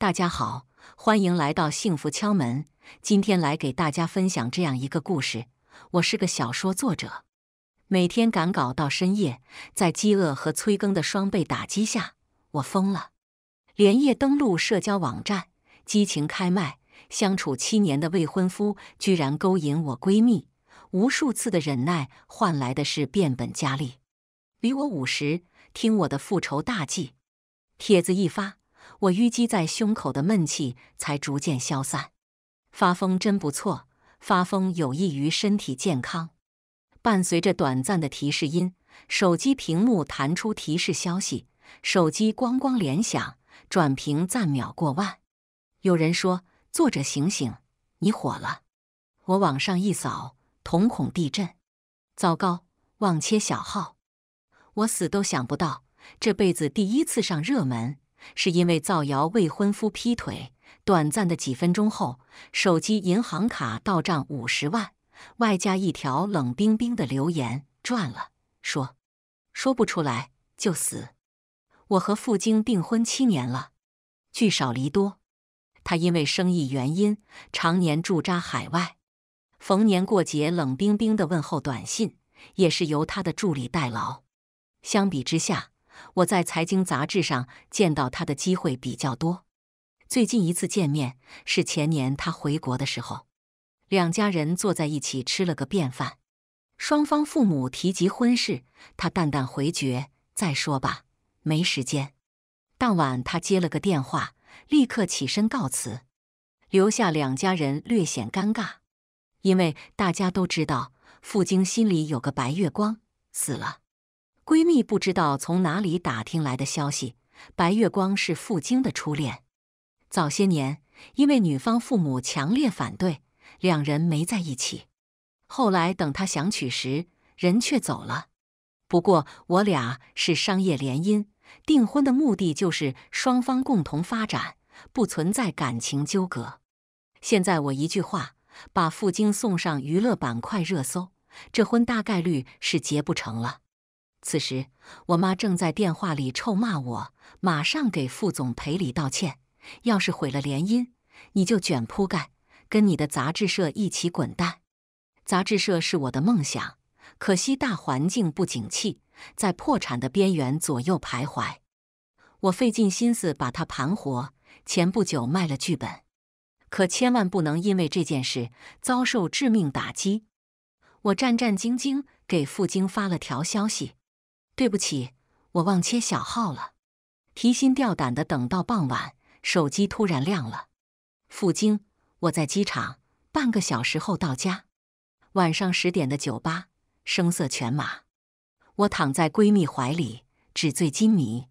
大家好，欢迎来到幸福敲门。今天来给大家分享这样一个故事。我是个小说作者，每天赶稿到深夜，在饥饿和催更的双倍打击下，我疯了，连夜登录社交网站，激情开麦。相处七年的未婚夫居然勾引我闺蜜，无数次的忍耐换来的是变本加厉。离我五十，听我的复仇大计。帖子一发。我淤积在胸口的闷气才逐渐消散，发疯真不错，发疯有益于身体健康。伴随着短暂的提示音，手机屏幕弹出提示消息，手机咣咣连响，转屏赞秒过万。有人说：“作者醒醒，你火了。”我往上一扫，瞳孔地震，糟糕，忘切小号。我死都想不到，这辈子第一次上热门。是因为造谣未婚夫劈腿。短暂的几分钟后，手机银行卡到账五十万，外加一条冷冰冰的留言，赚了。说说不出来就死。我和傅菁订婚七年了，聚少离多。他因为生意原因常年驻扎海外，逢年过节冷冰冰的问候短信也是由他的助理代劳。相比之下。我在财经杂志上见到他的机会比较多。最近一次见面是前年他回国的时候，两家人坐在一起吃了个便饭。双方父母提及婚事，他淡淡回绝：“再说吧，没时间。”当晚他接了个电话，立刻起身告辞，留下两家人略显尴尬，因为大家都知道傅京心里有个白月光死了。闺蜜不知道从哪里打听来的消息，白月光是傅菁的初恋。早些年因为女方父母强烈反对，两人没在一起。后来等他想娶时，人却走了。不过我俩是商业联姻，订婚的目的就是双方共同发展，不存在感情纠葛。现在我一句话，把傅菁送上娱乐板块热搜，这婚大概率是结不成了。此时，我妈正在电话里臭骂我：“马上给副总赔礼道歉，要是毁了联姻，你就卷铺盖，跟你的杂志社一起滚蛋。”杂志社是我的梦想，可惜大环境不景气，在破产的边缘左右徘徊。我费尽心思把它盘活，前不久卖了剧本，可千万不能因为这件事遭受致命打击。我战战兢兢给傅晶发了条消息。对不起，我忘切小号了。提心吊胆的等到傍晚，手机突然亮了。付京，我在机场，半个小时后到家。晚上十点的酒吧，声色犬马。我躺在闺蜜怀里，纸醉金迷。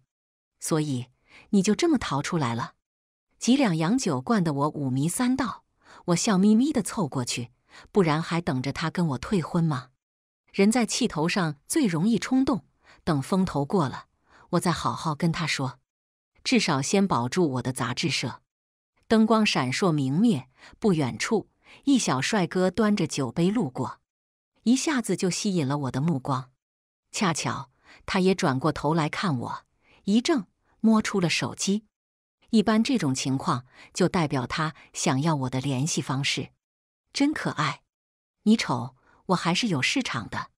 所以你就这么逃出来了？几两洋酒灌得我五迷三道。我笑眯眯的凑过去，不然还等着他跟我退婚吗？人在气头上最容易冲动。等风头过了，我再好好跟他说。至少先保住我的杂志社。灯光闪烁明灭，不远处一小帅哥端着酒杯路过，一下子就吸引了我的目光。恰巧他也转过头来看我，一怔，摸出了手机。一般这种情况就代表他想要我的联系方式。真可爱，你瞅，我还是有市场的。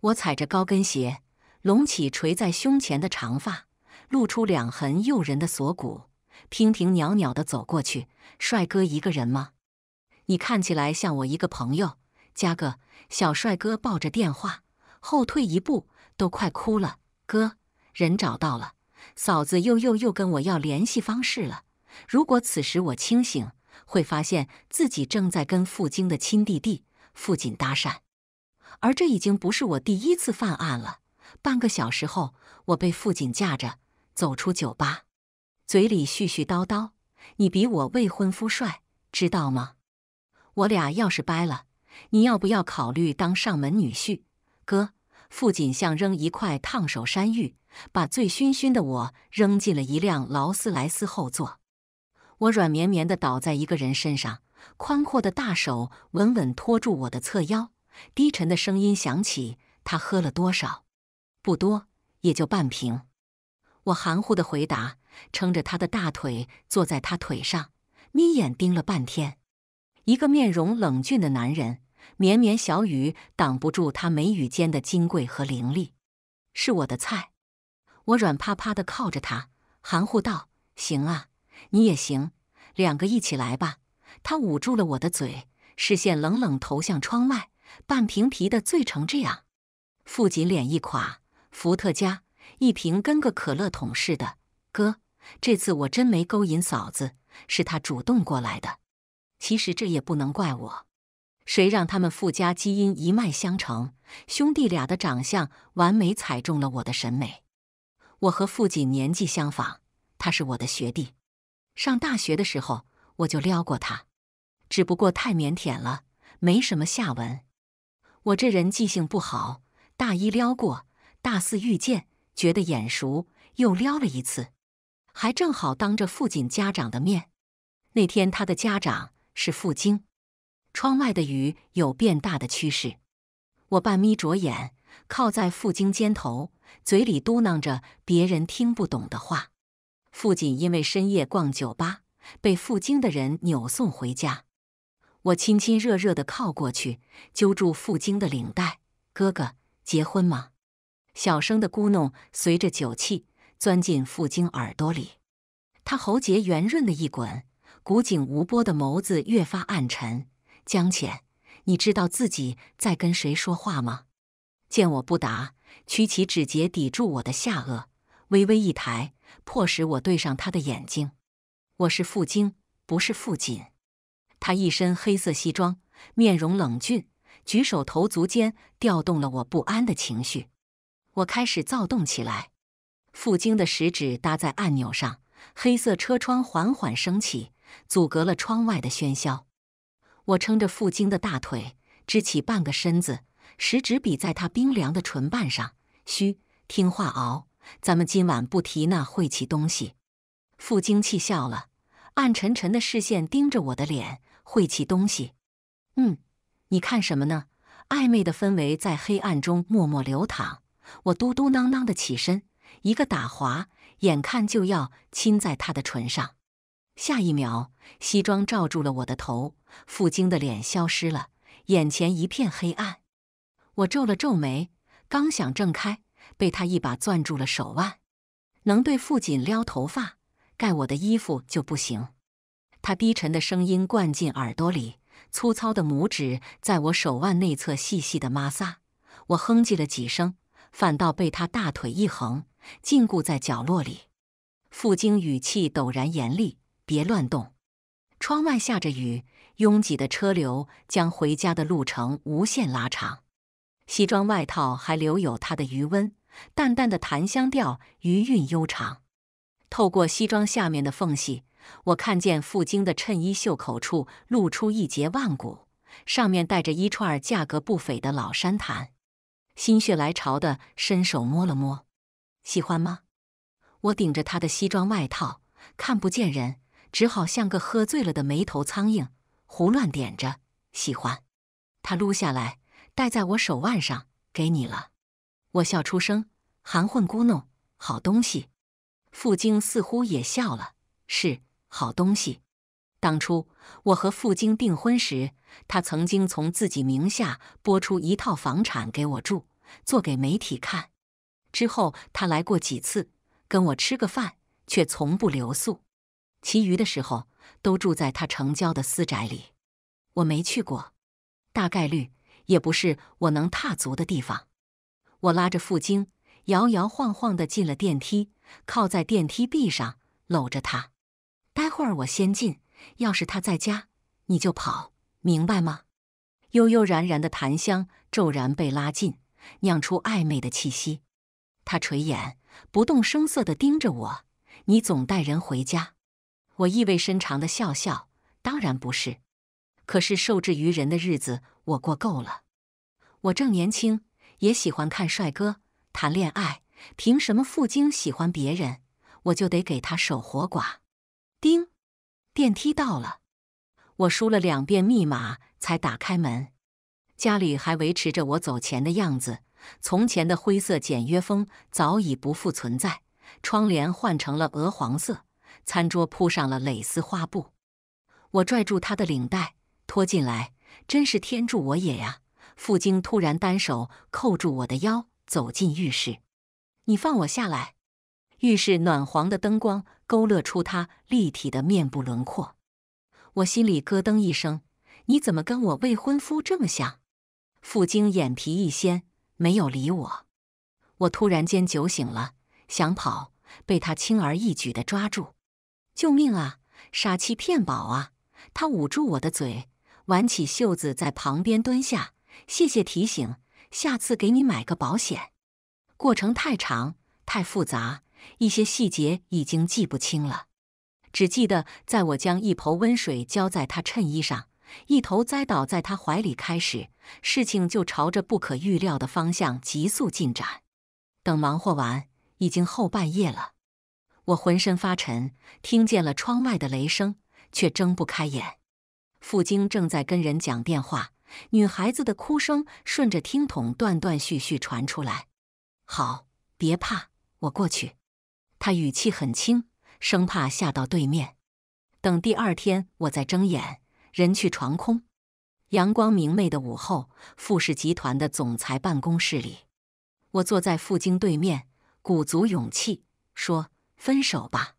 我踩着高跟鞋。隆起垂在胸前的长发，露出两痕诱人的锁骨，娉婷袅袅地走过去。帅哥一个人吗？你看起来像我一个朋友。加个小帅哥抱着电话后退一步，都快哭了。哥，人找到了，嫂子又又又跟我要联系方式了。如果此时我清醒，会发现自己正在跟傅京的亲弟弟傅锦搭讪，而这已经不是我第一次犯案了。半个小时后，我被傅锦架着走出酒吧，嘴里絮絮叨叨：“你比我未婚夫帅，知道吗？我俩要是掰了，你要不要考虑当上门女婿？”哥，傅锦像扔一块烫手山芋，把醉醺醺的我扔进了一辆劳斯莱斯后座。我软绵绵的倒在一个人身上，宽阔的大手稳稳托住我的侧腰，低沉的声音响起：“他喝了多少？”不多，也就半瓶。我含糊的回答，撑着他的大腿坐在他腿上，眯眼盯了半天。一个面容冷峻的男人，绵绵小雨挡不住他眉宇间的金贵和凌厉，是我的菜。我软趴趴的靠着他，含糊道：“行啊，你也行，两个一起来吧。”他捂住了我的嘴，视线冷冷投向窗外。半瓶啤的醉成这样，傅锦脸一垮。伏特加一瓶跟个可乐桶似的，哥，这次我真没勾引嫂子，是她主动过来的。其实这也不能怪我，谁让他们富家基因一脉相承，兄弟俩的长相完美踩中了我的审美。我和父亲年纪相仿，他是我的学弟，上大学的时候我就撩过他，只不过太腼腆了，没什么下文。我这人记性不好，大一撩过。大肆遇见，觉得眼熟，又撩了一次，还正好当着父亲家长的面。那天他的家长是傅京。窗外的雨有变大的趋势，我半眯着眼，靠在傅京肩头，嘴里嘟囔着别人听不懂的话。父亲因为深夜逛酒吧，被傅京的人扭送回家。我亲亲热热地靠过去，揪住傅京的领带：“哥哥，结婚吗？”小声的咕哝，随着酒气钻进傅京耳朵里。他喉结圆润的一滚，古井无波的眸子越发暗沉。江浅，你知道自己在跟谁说话吗？见我不答，曲起指节抵住我的下颚，微微一抬，迫使我对上他的眼睛。我是傅京，不是傅锦。他一身黑色西装，面容冷峻，举手投足间调动了我不安的情绪。我开始躁动起来，傅菁的食指搭在按钮上，黑色车窗缓缓升起，阻隔了窗外的喧嚣。我撑着傅菁的大腿，支起半个身子，食指比在他冰凉的唇瓣上，嘘，听话，熬，咱们今晚不提那晦气东西。傅菁气笑了，暗沉沉的视线盯着我的脸，晦气东西，嗯，你看什么呢？暧昧的氛围在黑暗中默默流淌。我嘟嘟囔囔的起身，一个打滑，眼看就要亲在他的唇上，下一秒，西装罩住了我的头，傅晶的脸消失了，眼前一片黑暗。我皱了皱眉，刚想挣开，被他一把攥住了手腕。能对傅锦撩头发、盖我的衣服就不行。他低沉的声音灌进耳朵里，粗糙的拇指在我手腕内侧细细的摩挲，我哼唧了几声。反倒被他大腿一横，禁锢在角落里。傅京语气陡然严厉：“别乱动！”窗外下着雨，拥挤的车流将回家的路程无限拉长。西装外套还留有他的余温，淡淡的檀香调余韵悠长。透过西装下面的缝隙，我看见傅京的衬衣袖口处露出一截腕骨，上面带着一串价格不菲的老山檀。心血来潮的伸手摸了摸，喜欢吗？我顶着他的西装外套看不见人，只好像个喝醉了的没头苍蝇，胡乱点着。喜欢，他撸下来戴在我手腕上，给你了。我笑出声，含混咕弄，好东西。傅京似乎也笑了，是好东西。当初我和傅晶订婚时，他曾经从自己名下拨出一套房产给我住，做给媒体看。之后他来过几次，跟我吃个饭，却从不留宿。其余的时候都住在他城郊的私宅里，我没去过，大概率也不是我能踏足的地方。我拉着傅晶，摇摇晃晃地进了电梯，靠在电梯壁上，搂着他。待会儿我先进。要是他在家，你就跑，明白吗？悠悠然然的檀香骤然被拉近，酿出暧昧的气息。他垂眼，不动声色的盯着我。你总带人回家？我意味深长的笑笑，当然不是。可是受制于人的日子，我过够了。我正年轻，也喜欢看帅哥谈恋爱。凭什么傅京喜欢别人，我就得给他守活寡？丁。电梯到了，我输了两遍密码才打开门。家里还维持着我走前的样子，从前的灰色简约风早已不复存在，窗帘换成了鹅黄色，餐桌铺上了蕾丝花布。我拽住他的领带拖进来，真是天助我也呀！傅京突然单手扣住我的腰，走进浴室，你放我下来。浴室暖黄的灯光勾勒出他立体的面部轮廓，我心里咯噔一声：“你怎么跟我未婚夫这么像？”傅晶眼皮一掀，没有理我。我突然间酒醒了，想跑，被他轻而易举地抓住。“救命啊！傻妻骗保啊！”他捂住我的嘴，挽起袖子，在旁边蹲下。“谢谢提醒，下次给你买个保险。”过程太长，太复杂。一些细节已经记不清了，只记得在我将一盆温水浇在他衬衣上，一头栽倒在他怀里开始，事情就朝着不可预料的方向急速进展。等忙活完，已经后半夜了，我浑身发沉，听见了窗外的雷声，却睁不开眼。傅京正在跟人讲电话，女孩子的哭声顺着听筒断断续续传出来。好，别怕，我过去。他语气很轻，生怕吓到对面。等第二天，我再睁眼，人去床空。阳光明媚的午后，富士集团的总裁办公室里，我坐在傅京对面，鼓足勇气说：“分手吧。”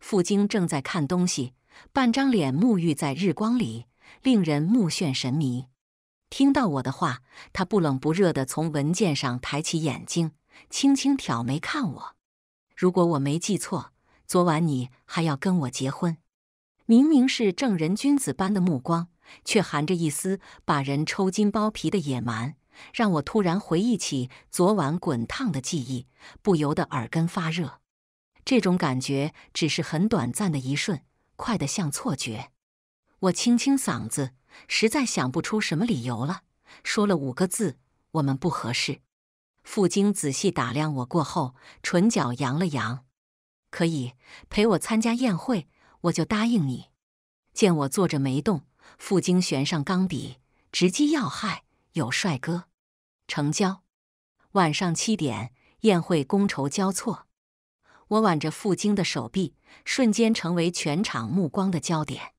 傅京正在看东西，半张脸沐浴在日光里，令人目眩神迷。听到我的话，他不冷不热地从文件上抬起眼睛，轻轻挑眉看我。如果我没记错，昨晚你还要跟我结婚，明明是正人君子般的目光，却含着一丝把人抽筋剥皮的野蛮，让我突然回忆起昨晚滚烫的记忆，不由得耳根发热。这种感觉只是很短暂的一瞬，快得像错觉。我清清嗓子，实在想不出什么理由了，说了五个字：“我们不合适。”傅菁仔细打量我过后，唇角扬了扬：“可以陪我参加宴会，我就答应你。”见我坐着没动，傅菁悬上钢笔，直击要害：“有帅哥，成交。”晚上七点，宴会觥筹交错，我挽着傅菁的手臂，瞬间成为全场目光的焦点。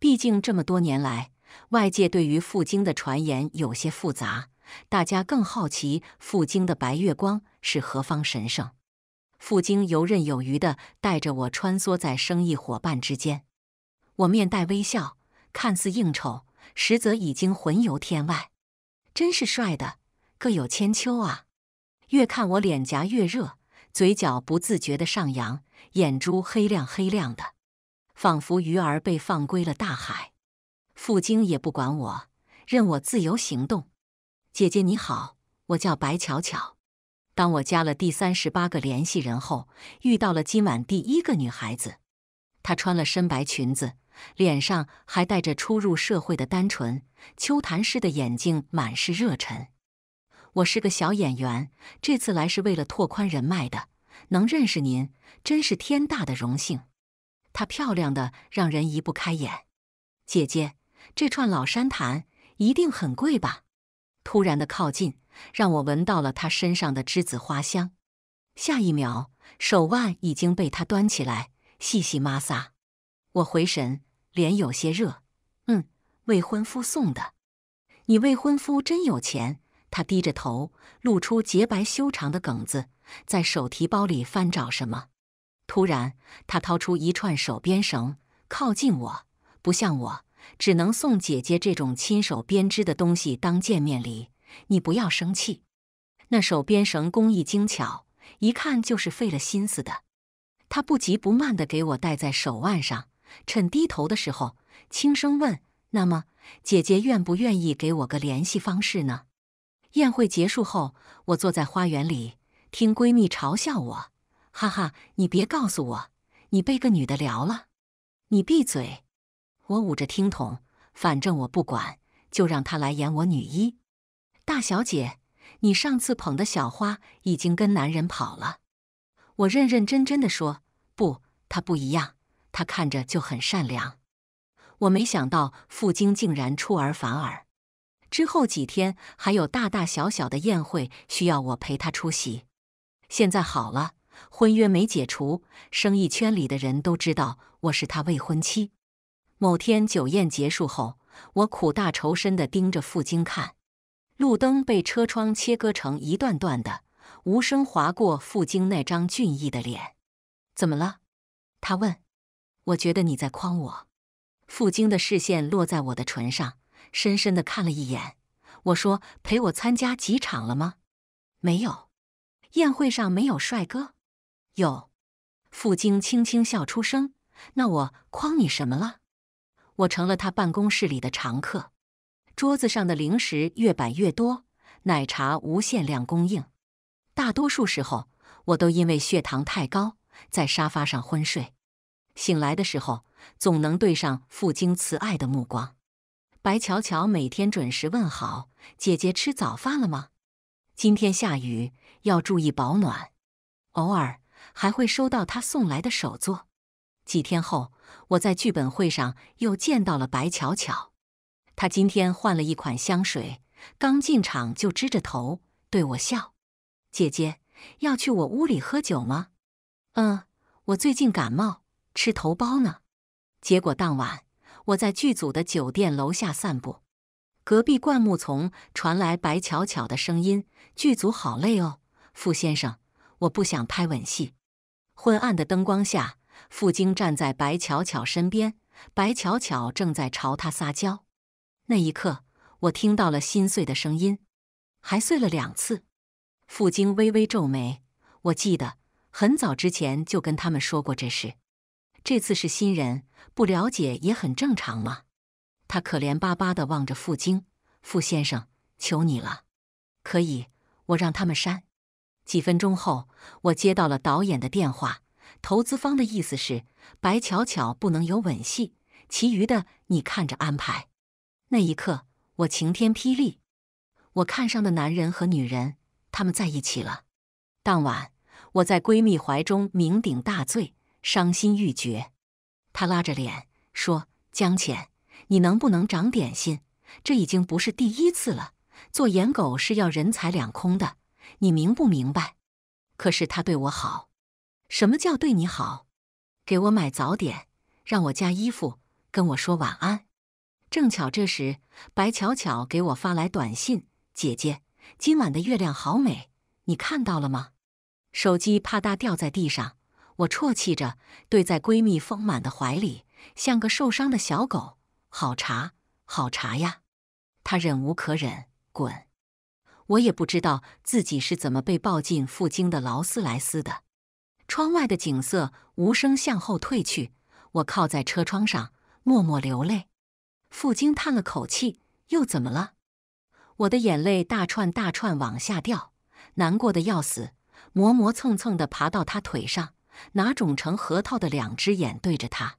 毕竟这么多年来，外界对于傅菁的传言有些复杂。大家更好奇傅京的白月光是何方神圣。傅京游刃有余地带着我穿梭在生意伙伴之间，我面带微笑，看似应酬，实则已经魂游天外。真是帅的各有千秋啊！越看我脸颊越热，嘴角不自觉地上扬，眼珠黑亮黑亮的，仿佛鱼儿被放归了大海。傅京也不管我，任我自由行动。姐姐你好，我叫白巧巧。当我加了第三十八个联系人后，遇到了今晚第一个女孩子。她穿了深白裙子，脸上还带着初入社会的单纯，秋潭式的眼睛满是热忱。我是个小演员，这次来是为了拓宽人脉的，能认识您真是天大的荣幸。她漂亮的让人移不开眼。姐姐，这串老山檀一定很贵吧？突然的靠近，让我闻到了他身上的栀子花香。下一秒，手腕已经被他端起来细细摩挲。我回神，脸有些热。嗯，未婚夫送的。你未婚夫真有钱。他低着头，露出洁白修长的梗子，在手提包里翻找什么。突然，他掏出一串手编绳，靠近我，不像我。只能送姐姐这种亲手编织的东西当见面礼，你不要生气。那手编绳工艺精巧，一看就是费了心思的。她不急不慢地给我戴在手腕上，趁低头的时候轻声问：“那么，姐姐愿不愿意给我个联系方式呢？”宴会结束后，我坐在花园里听闺蜜嘲笑我：“哈哈，你别告诉我，你被个女的聊了！你闭嘴。”我捂着听筒，反正我不管，就让他来演我女一。大小姐，你上次捧的小花已经跟男人跑了。我认认真真的说：“不，她不一样，她看着就很善良。”我没想到傅京竟然出尔反尔。之后几天还有大大小小的宴会需要我陪她出席。现在好了，婚约没解除，生意圈里的人都知道我是他未婚妻。某天酒宴结束后，我苦大仇深地盯着傅京看，路灯被车窗切割成一段段的，无声划过傅京那张俊逸的脸。怎么了？他问。我觉得你在诓我。傅京的视线落在我的唇上，深深地看了一眼。我说：“陪我参加几场了吗？”“没有。”宴会上没有帅哥？有。傅京轻轻笑出声。那我诓你什么了？我成了他办公室里的常客，桌子上的零食越摆越多，奶茶无限量供应。大多数时候，我都因为血糖太高在沙发上昏睡，醒来的时候总能对上傅京慈爱的目光。白乔乔每天准时问好：“姐姐吃早饭了吗？今天下雨，要注意保暖。”偶尔还会收到他送来的手作。几天后。我在剧本会上又见到了白巧巧，她今天换了一款香水，刚进场就支着头对我笑：“姐姐要去我屋里喝酒吗？”“嗯，我最近感冒，吃头孢呢。”结果当晚，我在剧组的酒店楼下散步，隔壁灌木丛传来白巧巧的声音：“剧组好累哦，傅先生，我不想拍吻戏。”昏暗的灯光下。傅京站在白巧巧身边，白巧巧正在朝他撒娇。那一刻，我听到了心碎的声音，还碎了两次。傅京微微皱眉，我记得很早之前就跟他们说过这事。这次是新人，不了解也很正常嘛。他可怜巴巴地望着傅京，傅先生，求你了。可以，我让他们删。几分钟后，我接到了导演的电话。投资方的意思是，白巧巧不能有吻戏，其余的你看着安排。那一刻，我晴天霹雳，我看上的男人和女人他们在一起了。当晚，我在闺蜜怀中酩酊大醉，伤心欲绝。她拉着脸说：“江浅，你能不能长点心？这已经不是第一次了。做眼狗是要人财两空的，你明不明白？”可是他对我好。什么叫对你好？给我买早点，让我加衣服，跟我说晚安。正巧这时，白巧巧给我发来短信：“姐姐，今晚的月亮好美，你看到了吗？”手机啪嗒掉在地上，我啜泣着，对在闺蜜丰满的怀里，像个受伤的小狗。好茶，好茶呀！她忍无可忍，滚！我也不知道自己是怎么被抱进赴京的劳斯莱斯的。窗外的景色无声向后退去，我靠在车窗上默默流泪。傅京叹了口气：“又怎么了？”我的眼泪大串大串往下掉，难过的要死，磨磨蹭蹭的爬到他腿上，拿肿成核桃的两只眼对着他。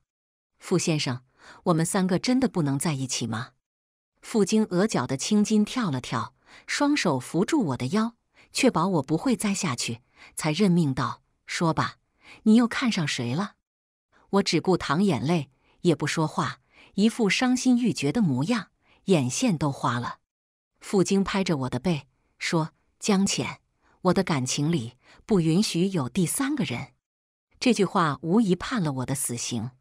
傅先生，我们三个真的不能在一起吗？傅京额角的青筋跳了跳，双手扶住我的腰，确保我不会栽下去，才认命道。说吧，你又看上谁了？我只顾淌眼泪，也不说话，一副伤心欲绝的模样，眼线都花了。傅京拍着我的背说：“江浅，我的感情里不允许有第三个人。”这句话无疑判了我的死刑。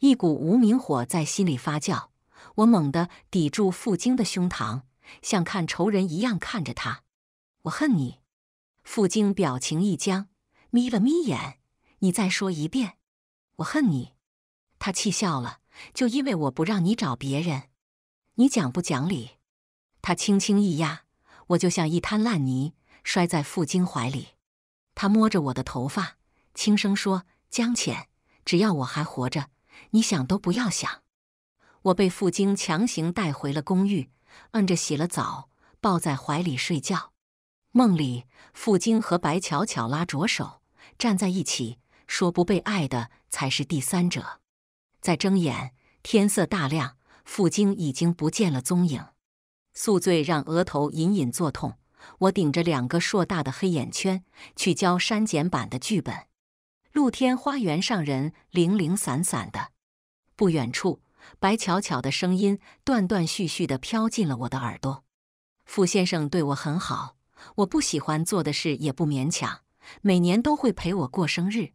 一股无名火在心里发酵，我猛地抵住傅京的胸膛，像看仇人一样看着他。我恨你。傅京表情一僵。眯了眯眼，你再说一遍，我恨你。他气笑了，就因为我不让你找别人，你讲不讲理？他轻轻一压，我就像一滩烂泥，摔在傅京怀里。他摸着我的头发，轻声说：“江浅，只要我还活着，你想都不要想。”我被傅京强行带回了公寓，摁着洗了澡，抱在怀里睡觉。梦里，傅京和白巧巧拉着手。站在一起，说不被爱的才是第三者。再睁眼，天色大亮，傅京已经不见了踪影。宿醉让额头隐隐作痛，我顶着两个硕大的黑眼圈去交删减版的剧本。露天花园上人零零散散的，不远处，白巧巧的声音断断续续地飘进了我的耳朵。傅先生对我很好，我不喜欢做的事也不勉强。每年都会陪我过生日，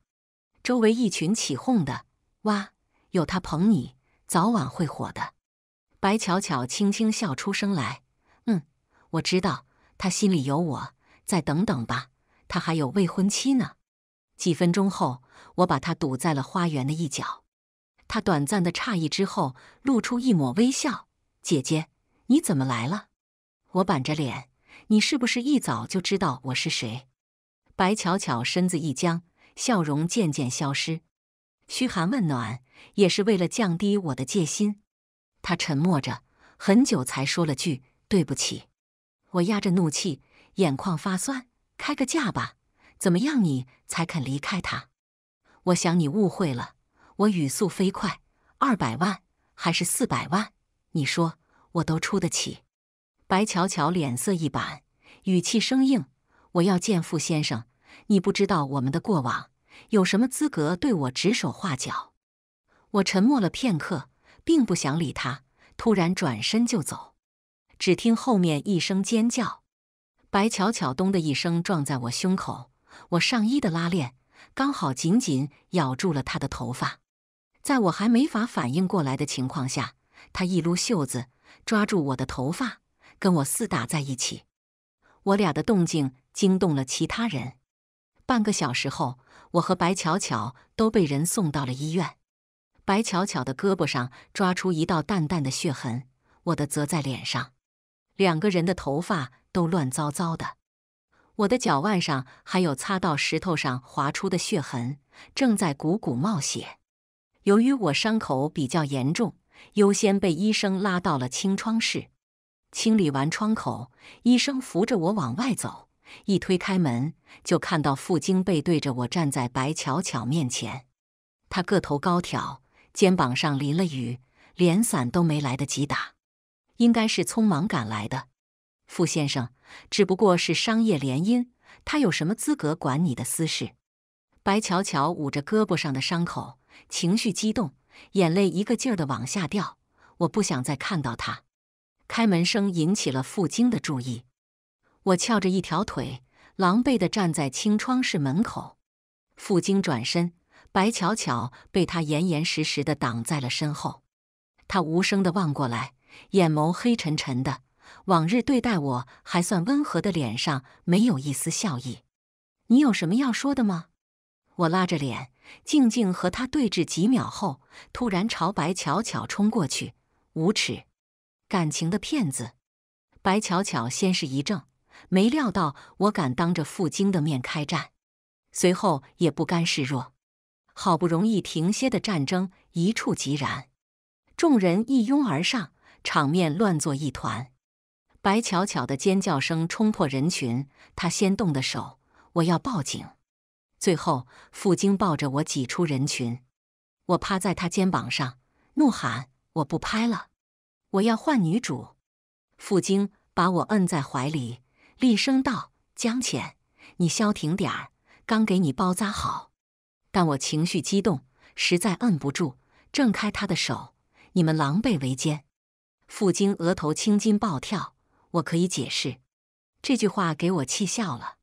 周围一群起哄的，哇，有他捧你，早晚会火的。白巧巧轻轻笑出声来，嗯，我知道他心里有我，再等等吧，他还有未婚妻呢。几分钟后，我把他堵在了花园的一角，他短暂的诧异之后，露出一抹微笑。姐姐，你怎么来了？我板着脸，你是不是一早就知道我是谁？白巧巧身子一僵，笑容渐渐消失。嘘寒问暖也是为了降低我的戒心。她沉默着很久，才说了句：“对不起。”我压着怒气，眼眶发酸。“开个价吧，怎么样你才肯离开他？”我想你误会了。我语速飞快：“二百万还是四百万？你说，我都出得起。”白巧巧脸色一板，语气生硬。我要见傅先生，你不知道我们的过往，有什么资格对我指手画脚？我沉默了片刻，并不想理他，突然转身就走。只听后面一声尖叫，白巧巧咚的一声撞在我胸口，我上衣的拉链刚好紧紧咬住了她的头发。在我还没法反应过来的情况下，她一撸袖子，抓住我的头发，跟我厮打在一起。我俩的动静。惊动了其他人。半个小时后，我和白巧巧都被人送到了医院。白巧巧的胳膊上抓出一道淡淡的血痕，我的则在脸上。两个人的头发都乱糟糟的。我的脚腕上还有擦到石头上划出的血痕，正在汩汩冒血。由于我伤口比较严重，优先被医生拉到了清创室。清理完创口，医生扶着我往外走。一推开门，就看到傅京背对着我站在白巧巧面前。他个头高挑，肩膀上淋了雨，连伞都没来得及打，应该是匆忙赶来的。傅先生，只不过是商业联姻，他有什么资格管你的私事？白巧巧捂着胳膊上的伤口，情绪激动，眼泪一个劲儿的往下掉。我不想再看到他。开门声引起了傅京的注意。我翘着一条腿，狼狈的站在清窗室门口。傅京转身，白巧巧被他严严实实的挡在了身后。他无声的望过来，眼眸黑沉沉的。往日对待我还算温和的脸上，没有一丝笑意。你有什么要说的吗？我拉着脸，静静和他对峙几秒后，突然朝白巧巧冲过去。无耻，感情的骗子！白巧巧先是一怔。没料到我敢当着傅京的面开战，随后也不甘示弱。好不容易停歇的战争一触即燃，众人一拥而上，场面乱作一团。白巧巧的尖叫声冲破人群，她先动的手，我要报警。最后，傅京抱着我挤出人群，我趴在他肩膀上，怒喊：“我不拍了，我要换女主。”傅京把我摁在怀里。厉声道：“江浅，你消停点儿，刚给你包扎好，但我情绪激动，实在摁不住，挣开他的手。你们狼狈为奸。”傅京额头青筋暴跳：“我可以解释。”这句话给我气笑了，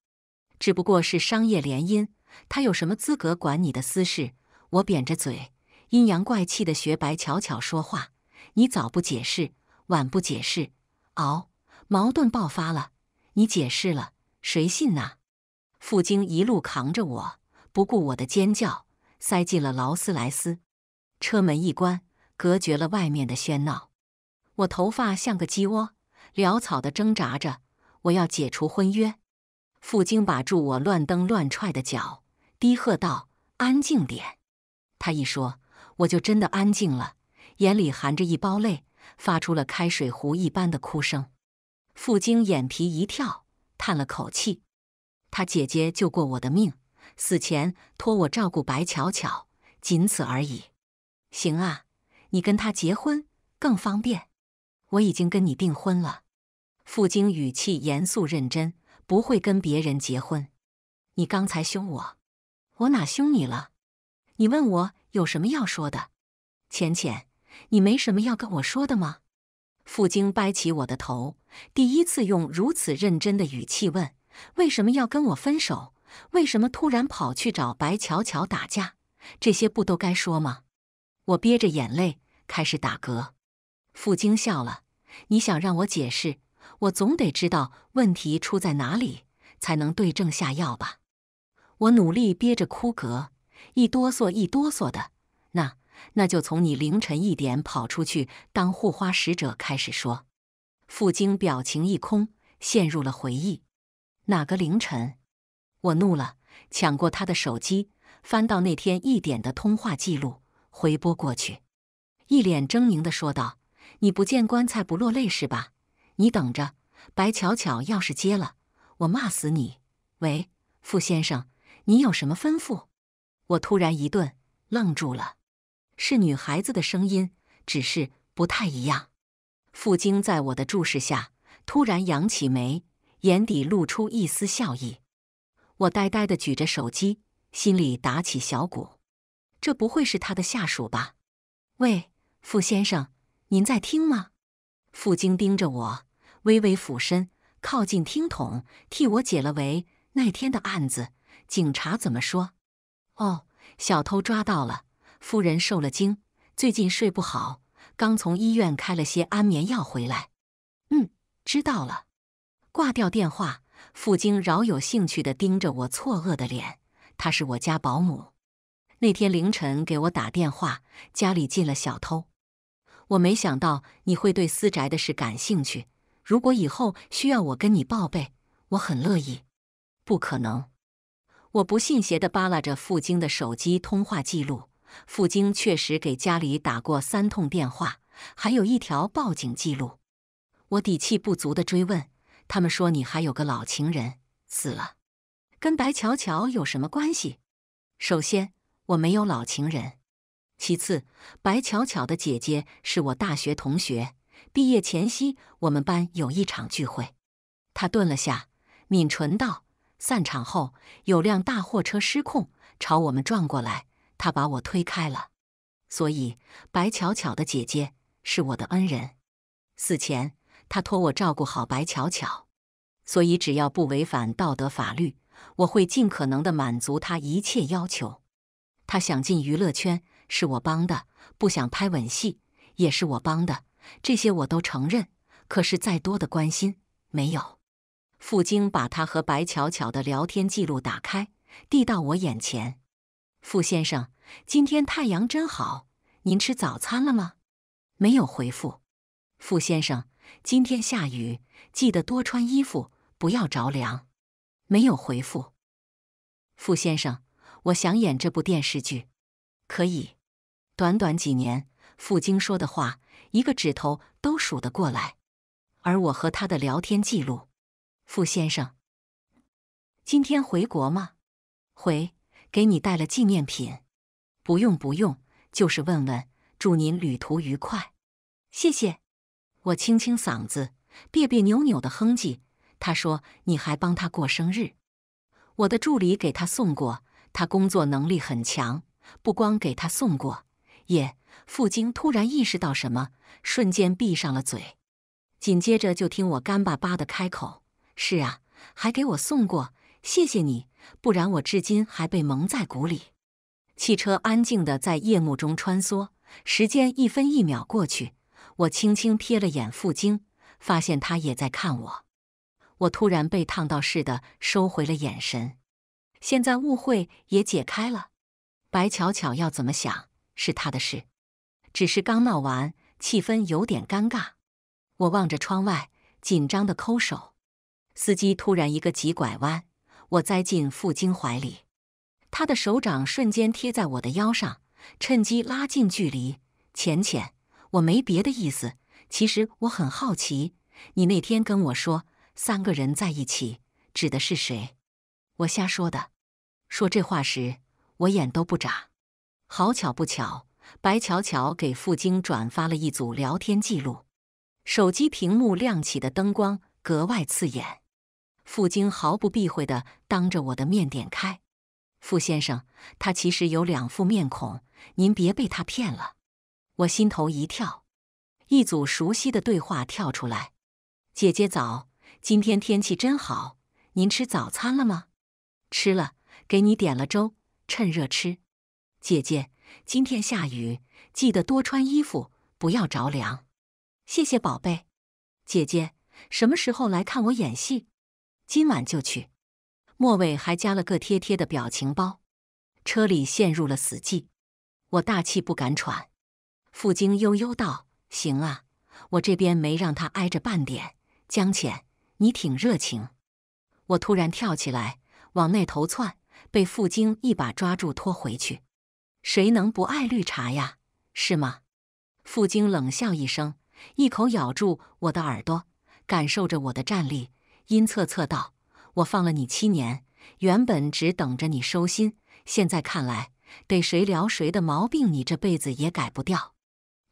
只不过是商业联姻，他有什么资格管你的私事？我扁着嘴，阴阳怪气的学白巧巧说话：“你早不解释，晚不解释，嗷，矛盾爆发了。”你解释了，谁信呐？傅京一路扛着我，不顾我的尖叫，塞进了劳斯莱斯。车门一关，隔绝了外面的喧闹。我头发像个鸡窝，潦草的挣扎着。我要解除婚约。傅京把住我乱蹬乱踹的脚，低喝道：“安静点。”他一说，我就真的安静了，眼里含着一包泪，发出了开水壶一般的哭声。傅京眼皮一跳，叹了口气：“他姐姐救过我的命，死前托我照顾白巧巧，仅此而已。”“行啊，你跟他结婚更方便。”“我已经跟你订婚了。”傅京语气严肃认真：“不会跟别人结婚。”“你刚才凶我，我哪凶你了？你问我有什么要说的，浅浅，你没什么要跟我说的吗？”傅京掰起我的头，第一次用如此认真的语气问：“为什么要跟我分手？为什么突然跑去找白巧巧打架？这些不都该说吗？”我憋着眼泪开始打嗝。傅京笑了：“你想让我解释？我总得知道问题出在哪里，才能对症下药吧？”我努力憋着哭嗝，一哆嗦一哆嗦的。那……那就从你凌晨一点跑出去当护花使者开始说。傅菁表情一空，陷入了回忆。哪个凌晨？我怒了，抢过他的手机，翻到那天一点的通话记录，回拨过去，一脸狰狞地说道：“你不见棺材不落泪是吧？你等着，白巧巧要是接了，我骂死你！”喂，傅先生，你有什么吩咐？我突然一顿，愣住了。是女孩子的声音，只是不太一样。傅京在我的注视下突然扬起眉，眼底露出一丝笑意。我呆呆的举着手机，心里打起小鼓。这不会是他的下属吧？喂，傅先生，您在听吗？傅京盯着我，微微俯身靠近听筒，替我解了围。那天的案子，警察怎么说？哦，小偷抓到了。夫人受了惊，最近睡不好，刚从医院开了些安眠药回来。嗯，知道了。挂掉电话，傅京饶有兴趣地盯着我错愕的脸。她是我家保姆，那天凌晨给我打电话，家里进了小偷。我没想到你会对私宅的事感兴趣。如果以后需要我跟你报备，我很乐意。不可能！我不信邪地扒拉着傅京的手机通话记录。傅晶确实给家里打过三通电话，还有一条报警记录。我底气不足的追问：“他们说你还有个老情人死了，跟白巧巧有什么关系？”首先，我没有老情人；其次，白巧巧的姐姐是我大学同学。毕业前夕，我们班有一场聚会。他顿了下，抿唇道：“散场后，有辆大货车失控，朝我们撞过来。”他把我推开了，所以白巧巧的姐姐是我的恩人。死前，他托我照顾好白巧巧，所以只要不违反道德法律，我会尽可能的满足他一切要求。他想进娱乐圈是我帮的，不想拍吻戏也是我帮的，这些我都承认。可是再多的关心没有。傅晶把他和白巧巧的聊天记录打开，递到我眼前。傅先生，今天太阳真好，您吃早餐了吗？没有回复。傅先生，今天下雨，记得多穿衣服，不要着凉。没有回复。傅先生，我想演这部电视剧，可以。短短几年，傅京说的话一个指头都数得过来，而我和他的聊天记录，傅先生，今天回国吗？回。给你带了纪念品，不用不用，就是问问。祝您旅途愉快，谢谢。我清清嗓子，别别扭扭的哼唧。他说你还帮他过生日，我的助理给他送过。他工作能力很强，不光给他送过。也，傅京突然意识到什么，瞬间闭上了嘴。紧接着就听我干巴巴的开口：“是啊，还给我送过，谢谢你。”不然我至今还被蒙在鼓里。汽车安静地在夜幕中穿梭，时间一分一秒过去。我轻轻瞥了眼傅京，发现她也在看我。我突然被烫到似的收回了眼神。现在误会也解开了，白巧巧要怎么想是她的事。只是刚闹完，气氛有点尴尬。我望着窗外，紧张的抠手。司机突然一个急拐弯。我栽进傅菁怀里，他的手掌瞬间贴在我的腰上，趁机拉近距离。浅浅，我没别的意思，其实我很好奇，你那天跟我说三个人在一起指的是谁？我瞎说的。说这话时，我眼都不眨。好巧不巧，白巧巧给傅菁转发了一组聊天记录，手机屏幕亮起的灯光格外刺眼。傅菁毫不避讳地当着我的面点开，傅先生，他其实有两副面孔，您别被他骗了。我心头一跳，一组熟悉的对话跳出来：“姐姐早，今天天气真好，您吃早餐了吗？吃了，给你点了粥，趁热吃。姐姐，今天下雨，记得多穿衣服，不要着凉。谢谢宝贝，姐姐什么时候来看我演戏？”今晚就去，末尾还加了个贴贴的表情包。车里陷入了死寂，我大气不敢喘。傅京悠悠道：“行啊，我这边没让他挨着半点。”江浅，你挺热情。我突然跳起来往那头窜，被傅京一把抓住拖回去。谁能不爱绿茶呀？是吗？傅京冷笑一声，一口咬住我的耳朵，感受着我的战栗。阴恻恻道：“我放了你七年，原本只等着你收心，现在看来，得谁聊谁的毛病，你这辈子也改不掉。”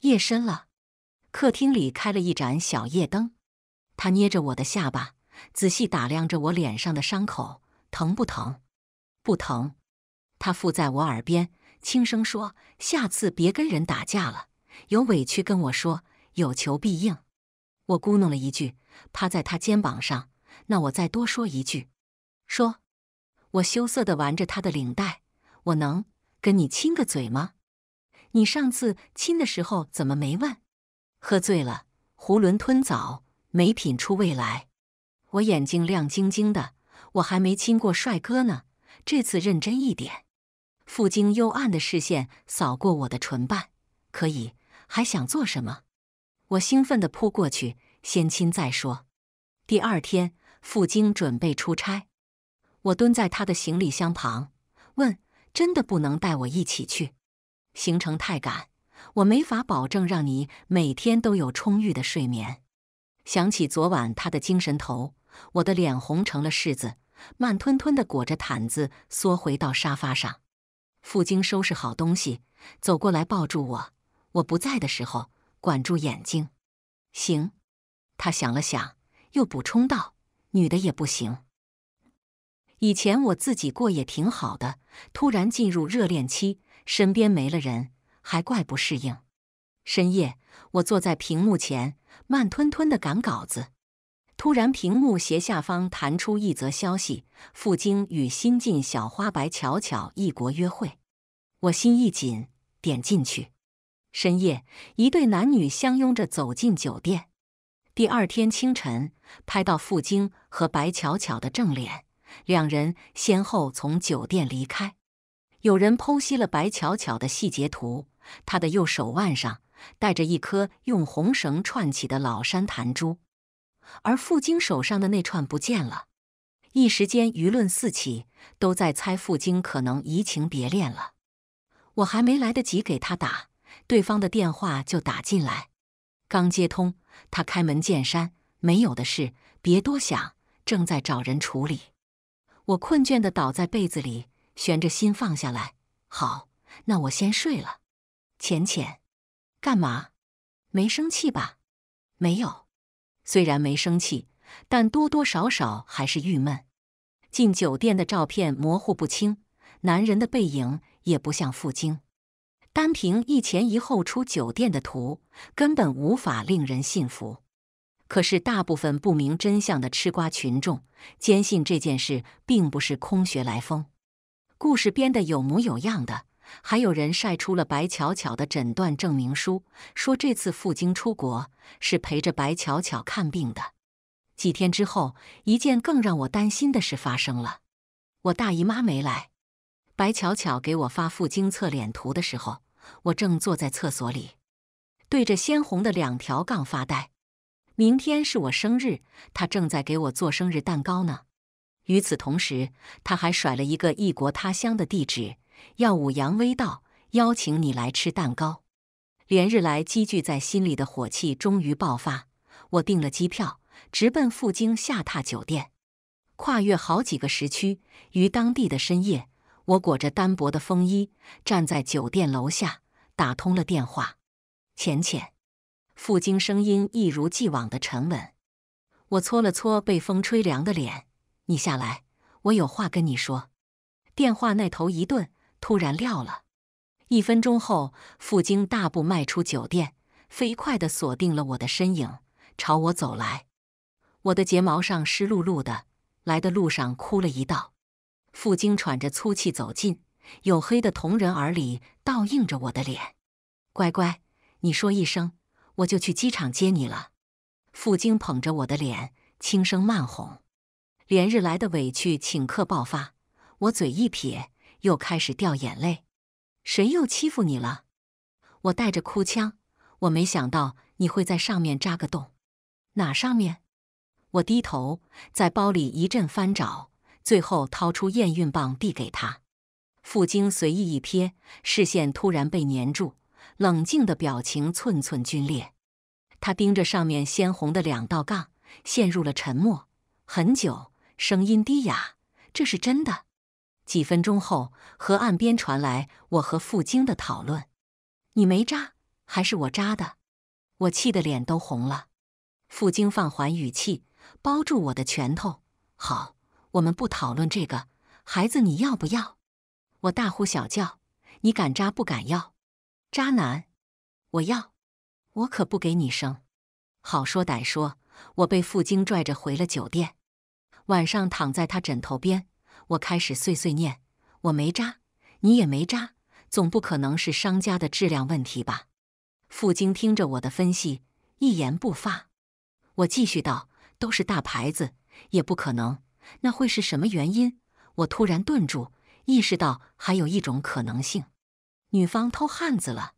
夜深了，客厅里开了一盏小夜灯。他捏着我的下巴，仔细打量着我脸上的伤口，疼不疼？不疼。他附在我耳边轻声说：“下次别跟人打架了，有委屈跟我说，有求必应。”我咕哝了一句，趴在他肩膀上。那我再多说一句，说，我羞涩的玩着他的领带，我能跟你亲个嘴吗？你上次亲的时候怎么没问？喝醉了，囫囵吞枣，没品出味来。我眼睛亮晶晶的，我还没亲过帅哥呢，这次认真一点。傅京幽暗的视线扫过我的唇瓣，可以？还想做什么？我兴奋的扑过去，先亲再说。第二天。傅京准备出差，我蹲在他的行李箱旁，问：“真的不能带我一起去？行程太赶，我没法保证让你每天都有充裕的睡眠。”想起昨晚他的精神头，我的脸红成了柿子，慢吞吞地裹着毯子缩回到沙发上。傅京收拾好东西，走过来抱住我：“我不在的时候，管住眼睛，行。”他想了想，又补充道。女的也不行。以前我自己过也挺好的，突然进入热恋期，身边没了人，还怪不适应。深夜，我坐在屏幕前，慢吞吞的赶稿子。突然，屏幕斜下方弹出一则消息：傅菁与新晋小花白巧巧异国约会。我心一紧，点进去。深夜，一对男女相拥着走进酒店。第二天清晨，拍到傅晶和白巧巧的正脸，两人先后从酒店离开。有人剖析了白巧巧的细节图，她的右手腕上戴着一颗用红绳串起的老山檀珠，而傅晶手上的那串不见了。一时间，舆论四起，都在猜傅晶可能移情别恋了。我还没来得及给他打，对方的电话就打进来。刚接通，他开门见山：“没有的事，别多想，正在找人处理。”我困倦的倒在被子里，悬着心放下来。好，那我先睡了。浅浅，干嘛？没生气吧？没有。虽然没生气，但多多少少还是郁闷。进酒店的照片模糊不清，男人的背影也不像傅京。单凭一前一后出酒店的图，根本无法令人信服。可是，大部分不明真相的吃瓜群众坚信这件事并不是空穴来风，故事编得有模有样的。还有人晒出了白巧巧的诊断证明书，说这次赴京出国是陪着白巧巧看病的。几天之后，一件更让我担心的事发生了：我大姨妈没来。白巧巧给我发赴京侧脸图的时候。我正坐在厕所里，对着鲜红的两条杠发呆。明天是我生日，他正在给我做生日蛋糕呢。与此同时，他还甩了一个异国他乡的地址，耀武扬威道：“邀请你来吃蛋糕。”连日来积聚在心里的火气终于爆发，我订了机票，直奔赴京下榻酒店，跨越好几个时区，于当地的深夜。我裹着单薄的风衣，站在酒店楼下，打通了电话。浅浅，傅菁声音一如既往的沉稳。我搓了搓被风吹凉的脸，你下来，我有话跟你说。电话那头一顿，突然撂了。一分钟后，傅菁大步迈出酒店，飞快地锁定了我的身影，朝我走来。我的睫毛上湿漉漉的，来的路上哭了一道。傅京喘着粗气走近，黝黑的瞳仁耳里倒映着我的脸。乖乖，你说一声，我就去机场接你了。傅京捧着我的脸，轻声慢哄。连日来的委屈顷刻爆发，我嘴一撇，又开始掉眼泪。谁又欺负你了？我带着哭腔。我没想到你会在上面扎个洞。哪上面？我低头在包里一阵翻找。最后掏出验孕棒递给他，傅京随意一瞥，视线突然被粘住，冷静的表情寸寸皲裂。他盯着上面鲜红的两道杠，陷入了沉默很久，声音低哑：“这是真的。”几分钟后，河岸边传来我和傅京的讨论：“你没扎，还是我扎的？”我气得脸都红了。傅京放缓语气，包住我的拳头：“好。”我们不讨论这个，孩子你要不要？我大呼小叫，你敢扎不敢要？渣男，我要，我可不给你生。好说歹说，我被傅京拽着回了酒店。晚上躺在他枕头边，我开始碎碎念：我没扎，你也没扎，总不可能是商家的质量问题吧？傅京听着我的分析，一言不发。我继续道：都是大牌子，也不可能。那会是什么原因？我突然顿住，意识到还有一种可能性：女方偷汉子了。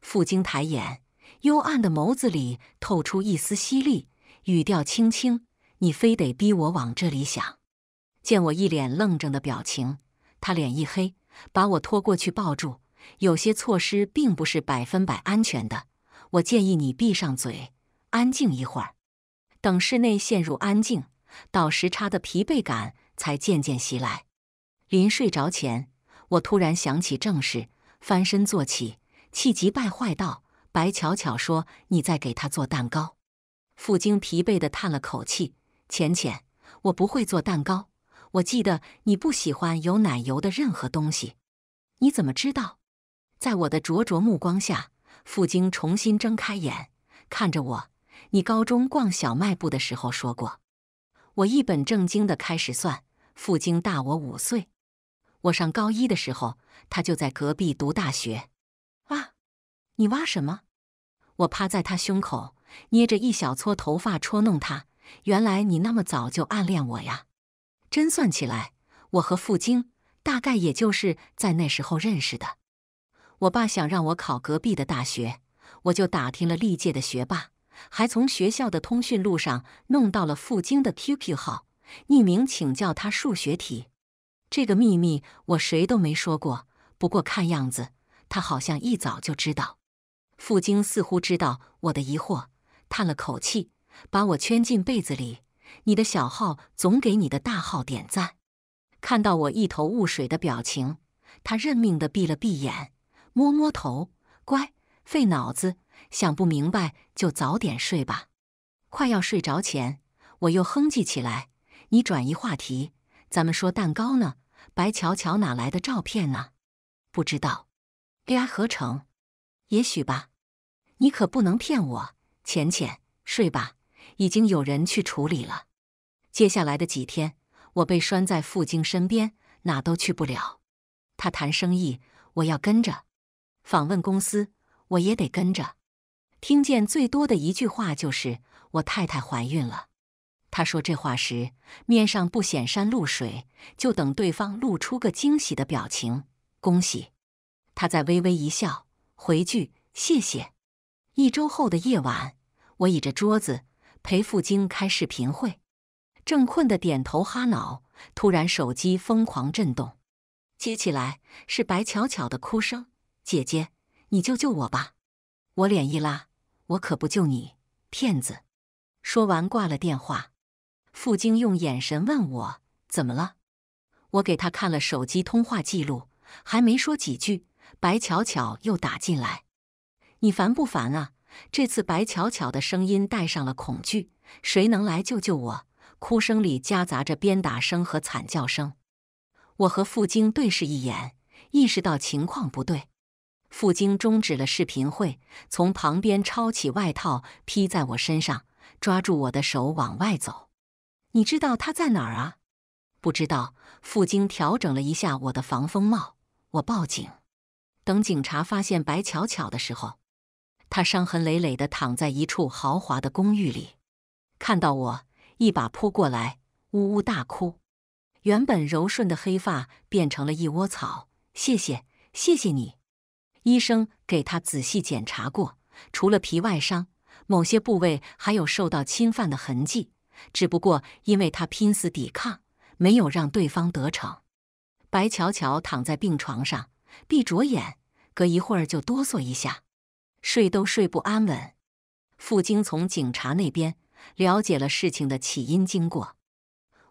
傅京抬眼，幽暗的眸子里透出一丝犀利，语调轻轻：“你非得逼我往这里想。”见我一脸愣怔的表情，他脸一黑，把我拖过去抱住。有些措施并不是百分百安全的，我建议你闭上嘴，安静一会儿，等室内陷入安静。倒时差的疲惫感才渐渐袭来，临睡着前，我突然想起正事，翻身坐起，气急败坏道：“白巧巧说你在给她做蛋糕。”傅京疲惫地叹了口气：“浅浅，我不会做蛋糕。我记得你不喜欢有奶油的任何东西。你怎么知道？”在我的灼灼目光下，傅京重新睁开眼，看着我：“你高中逛小卖部的时候说过。”我一本正经的开始算，傅京大我五岁，我上高一的时候，他就在隔壁读大学。哇，你挖什么？我趴在他胸口，捏着一小撮头发戳弄他。原来你那么早就暗恋我呀！真算起来，我和傅京大概也就是在那时候认识的。我爸想让我考隔壁的大学，我就打听了历届的学霸。还从学校的通讯录上弄到了傅京的 QQ 号，匿名请教他数学题。这个秘密我谁都没说过，不过看样子他好像一早就知道。傅京似乎知道我的疑惑，叹了口气，把我圈进被子里。你的小号总给你的大号点赞，看到我一头雾水的表情，他认命的闭了闭眼，摸摸头，乖，费脑子。想不明白就早点睡吧。快要睡着前，我又哼唧起来。你转移话题，咱们说蛋糕呢。白巧巧哪来的照片呢？不知道，AI 合成，也许吧。你可不能骗我，浅浅，睡吧。已经有人去处理了。接下来的几天，我被拴在傅菁身边，哪都去不了。他谈生意，我要跟着；访问公司，我也得跟着。听见最多的一句话就是“我太太怀孕了”。他说这话时面上不显山露水，就等对方露出个惊喜的表情，恭喜。他再微微一笑，回句谢谢。一周后的夜晚，我倚着桌子陪父京开视频会，正困得点头哈脑，突然手机疯狂震动，接起来是白巧巧的哭声：“姐姐，你救救我吧！”我脸一拉。我可不救你，骗子！说完挂了电话，傅京用眼神问我怎么了。我给他看了手机通话记录，还没说几句，白巧巧又打进来。你烦不烦啊？这次白巧巧的声音带上了恐惧，谁能来救救我？哭声里夹杂着鞭打声和惨叫声。我和傅京对视一眼，意识到情况不对。傅京终止了视频会，从旁边抄起外套披在我身上，抓住我的手往外走。你知道他在哪儿啊？不知道。傅京调整了一下我的防风帽。我报警。等警察发现白巧巧的时候，她伤痕累累的躺在一处豪华的公寓里。看到我，一把扑过来，呜呜大哭。原本柔顺的黑发变成了一窝草。谢谢，谢谢你。医生给他仔细检查过，除了皮外伤，某些部位还有受到侵犯的痕迹，只不过因为他拼死抵抗，没有让对方得逞。白巧巧躺在病床上，闭着眼，隔一会儿就哆嗦一下，睡都睡不安稳。傅京从警察那边了解了事情的起因经过。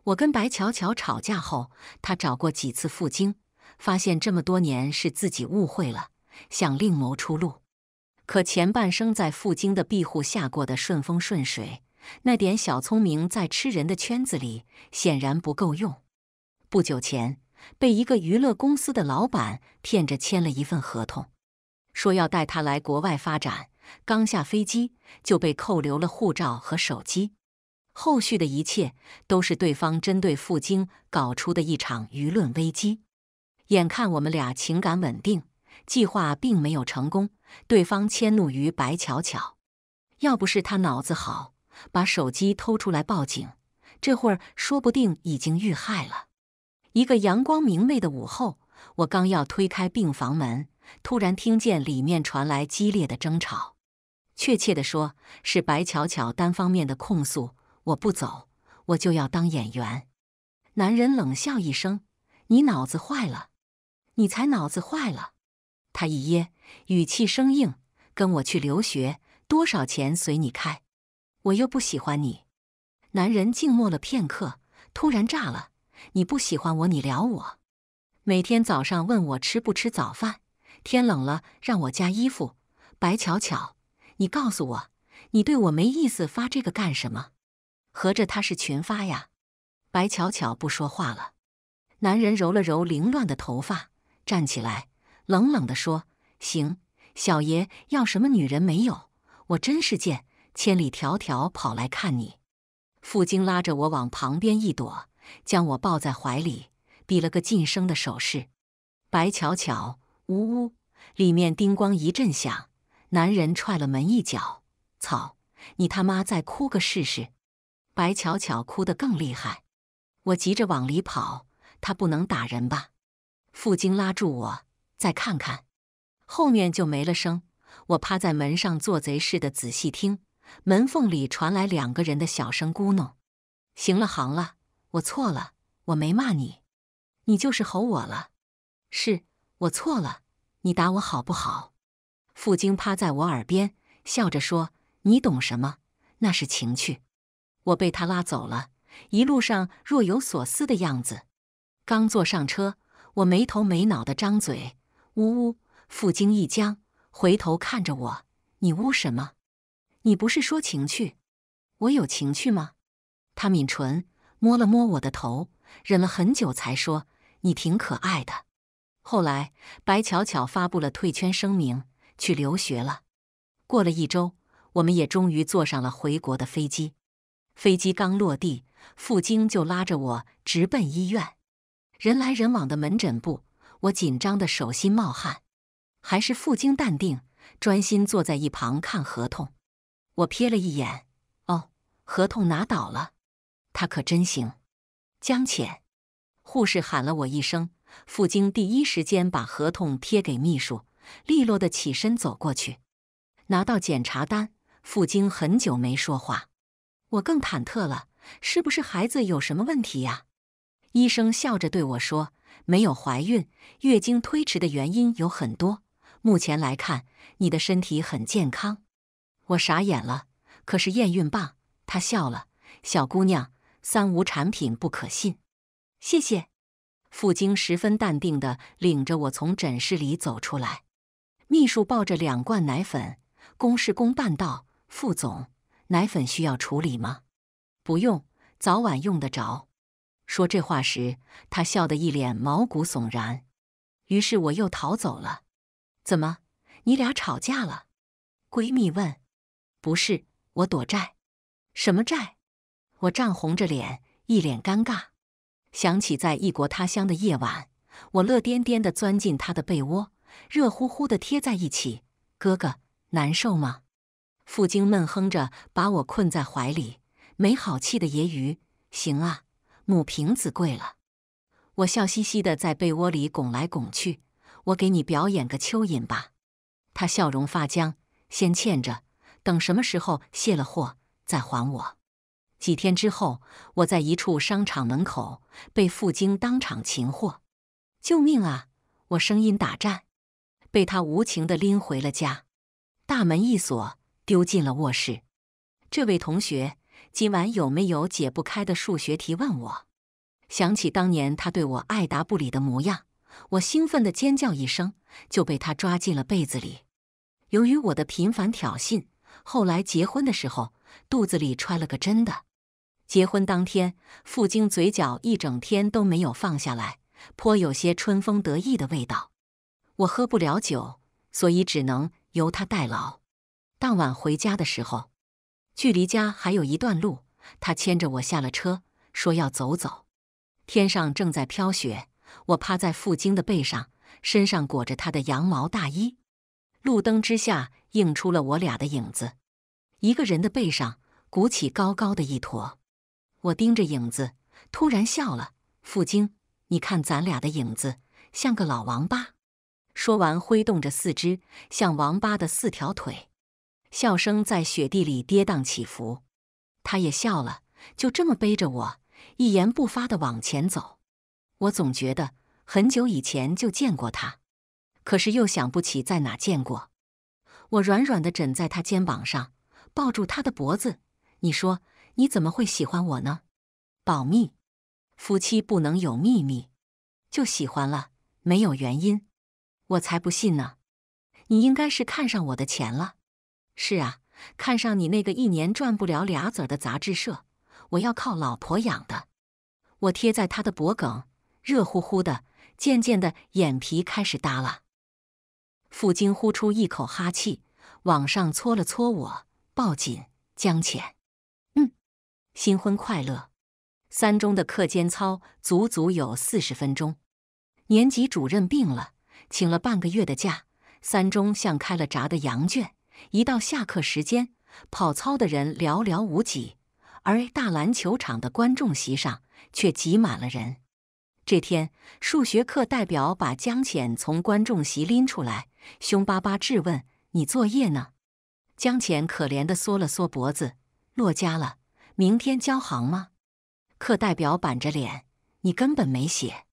我跟白巧巧吵架后，他找过几次傅京，发现这么多年是自己误会了。想另谋出路，可前半生在傅菁的庇护下过得顺风顺水，那点小聪明在吃人的圈子里显然不够用。不久前被一个娱乐公司的老板骗着签了一份合同，说要带他来国外发展，刚下飞机就被扣留了护照和手机。后续的一切都是对方针对傅菁搞出的一场舆论危机。眼看我们俩情感稳定。计划并没有成功，对方迁怒于白巧巧。要不是他脑子好，把手机偷出来报警，这会儿说不定已经遇害了。一个阳光明媚的午后，我刚要推开病房门，突然听见里面传来激烈的争吵。确切的说，是白巧巧单方面的控诉：“我不走，我就要当演员。”男人冷笑一声：“你脑子坏了，你才脑子坏了。”他一噎，语气生硬：“跟我去留学，多少钱随你开，我又不喜欢你。”男人静默了片刻，突然炸了：“你不喜欢我，你聊我？每天早上问我吃不吃早饭，天冷了让我加衣服。”白巧巧，你告诉我，你对我没意思，发这个干什么？合着他是群发呀？白巧巧不说话了。男人揉了揉凌乱的头发，站起来。冷冷地说：“行，小爷要什么女人没有？我真是贱，千里迢迢跑来看你。”傅京拉着我往旁边一躲，将我抱在怀里，比了个噤声的手势。白巧巧，呜呜，里面叮咣一阵响，男人踹了门一脚：“草，你他妈再哭个试试！”白巧巧哭得更厉害，我急着往里跑，他不能打人吧？傅京拉住我。再看看，后面就没了声。我趴在门上，做贼似的仔细听，门缝里传来两个人的小声咕哝：“行了，行了，我错了，我没骂你，你就是吼我了。”“是我错了，你打我好不好？”傅京趴在我耳边笑着说：“你懂什么？那是情趣。”我被他拉走了，一路上若有所思的样子。刚坐上车，我没头没脑的张嘴。呜呜，傅京一僵，回头看着我：“你呜什么？你不是说情趣？我有情趣吗？”他抿唇，摸了摸我的头，忍了很久才说：“你挺可爱的。”后来，白巧巧发布了退圈声明，去留学了。过了一周，我们也终于坐上了回国的飞机。飞机刚落地，傅京就拉着我直奔医院。人来人往的门诊部。我紧张的手心冒汗，还是傅京淡定，专心坐在一旁看合同。我瞥了一眼，哦，合同拿倒了，他可真行。江浅护士喊了我一声，傅京第一时间把合同贴给秘书，利落的起身走过去，拿到检查单。傅京很久没说话，我更忐忑了，是不是孩子有什么问题呀？医生笑着对我说。没有怀孕，月经推迟的原因有很多。目前来看，你的身体很健康。我傻眼了，可是验孕棒。他笑了，小姑娘，三无产品不可信。谢谢。傅晶十分淡定地领着我从诊室里走出来。秘书抱着两罐奶粉，公事公办道：“傅总，奶粉需要处理吗？”“不用，早晚用得着。”说这话时，他笑得一脸毛骨悚然。于是我又逃走了。怎么，你俩吵架了？闺蜜问。不是，我躲债。什么债？我涨红着脸，一脸尴尬。想起在异国他乡的夜晚，我乐颠颠的钻进他的被窝，热乎乎的贴在一起。哥哥，难受吗？傅京闷哼着，把我困在怀里，没好气的揶揄：“行啊。”母凭子贵了，我笑嘻嘻的在被窝里拱来拱去。我给你表演个蚯蚓吧。他笑容发僵，先欠着，等什么时候卸了货再还我。几天之后，我在一处商场门口被傅京当场擒获，救命啊！我声音打颤，被他无情的拎回了家，大门一锁，丢进了卧室。这位同学。今晚有没有解不开的数学题？问我。想起当年他对我爱答不理的模样，我兴奋地尖叫一声，就被他抓进了被子里。由于我的频繁挑衅，后来结婚的时候，肚子里揣了个真的。结婚当天，傅京嘴角一整天都没有放下来，颇有些春风得意的味道。我喝不了酒，所以只能由他代劳。当晚回家的时候。距离家还有一段路，他牵着我下了车，说要走走。天上正在飘雪，我趴在傅京的背上，身上裹着他的羊毛大衣。路灯之下映出了我俩的影子，一个人的背上鼓起高高的一坨。我盯着影子，突然笑了：“傅京，你看咱俩的影子像个老王八。”说完，挥动着四肢，像王八的四条腿。笑声在雪地里跌宕起伏，他也笑了，就这么背着我，一言不发的往前走。我总觉得很久以前就见过他，可是又想不起在哪见过。我软软的枕在他肩膀上，抱住他的脖子。你说你怎么会喜欢我呢？保密，夫妻不能有秘密，就喜欢了，没有原因，我才不信呢。你应该是看上我的钱了。是啊，看上你那个一年赚不了俩子儿的杂志社，我要靠老婆养的。我贴在他的脖梗，热乎乎的，渐渐的眼皮开始耷拉。傅京呼出一口哈气，往上搓了搓我，抱紧江浅。嗯，新婚快乐。三中的课间操足足有四十分钟，年级主任病了，请了半个月的假，三中像开了闸的羊圈。一到下课时间，跑操的人寥寥无几，而大篮球场的观众席上却挤满了人。这天，数学课代表把江浅从观众席拎出来，凶巴巴质问：“你作业呢？”江浅可怜地缩了缩脖子：“落家了，明天交行吗？”课代表板着脸：“你根本没写。”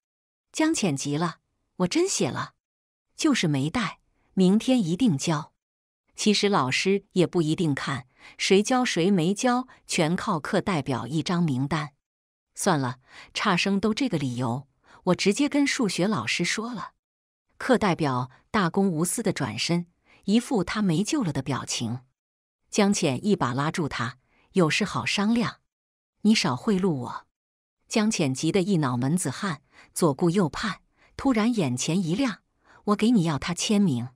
江浅急了：“我真写了，就是没带，明天一定交。”其实老师也不一定看谁教谁没教，全靠课代表一张名单。算了，差生都这个理由，我直接跟数学老师说了。课代表大公无私的转身，一副他没救了的表情。江浅一把拉住他，有事好商量，你少贿赂我。江浅急得一脑门子汗，左顾右盼，突然眼前一亮，我给你要他签名。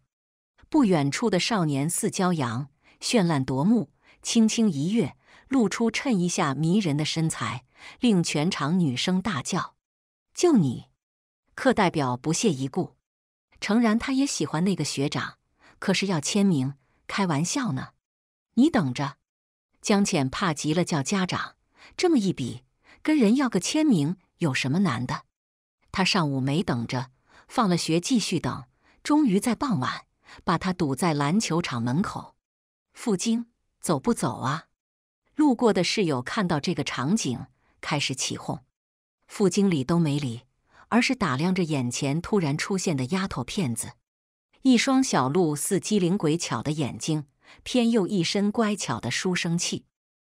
不远处的少年似骄阳，绚烂夺目。轻轻一跃，露出衬衣下迷人的身材，令全场女生大叫：“就你！”课代表不屑一顾。诚然，他也喜欢那个学长，可是要签名，开玩笑呢？你等着！江浅怕极了，叫家长。这么一比，跟人要个签名有什么难的？他上午没等着，放了学继续等，终于在傍晚。把他堵在篮球场门口，傅晶，走不走啊？路过的室友看到这个场景，开始起哄。傅经理都没理，而是打量着眼前突然出现的丫头片子，一双小鹿似机灵鬼巧的眼睛，偏又一身乖巧的书生气，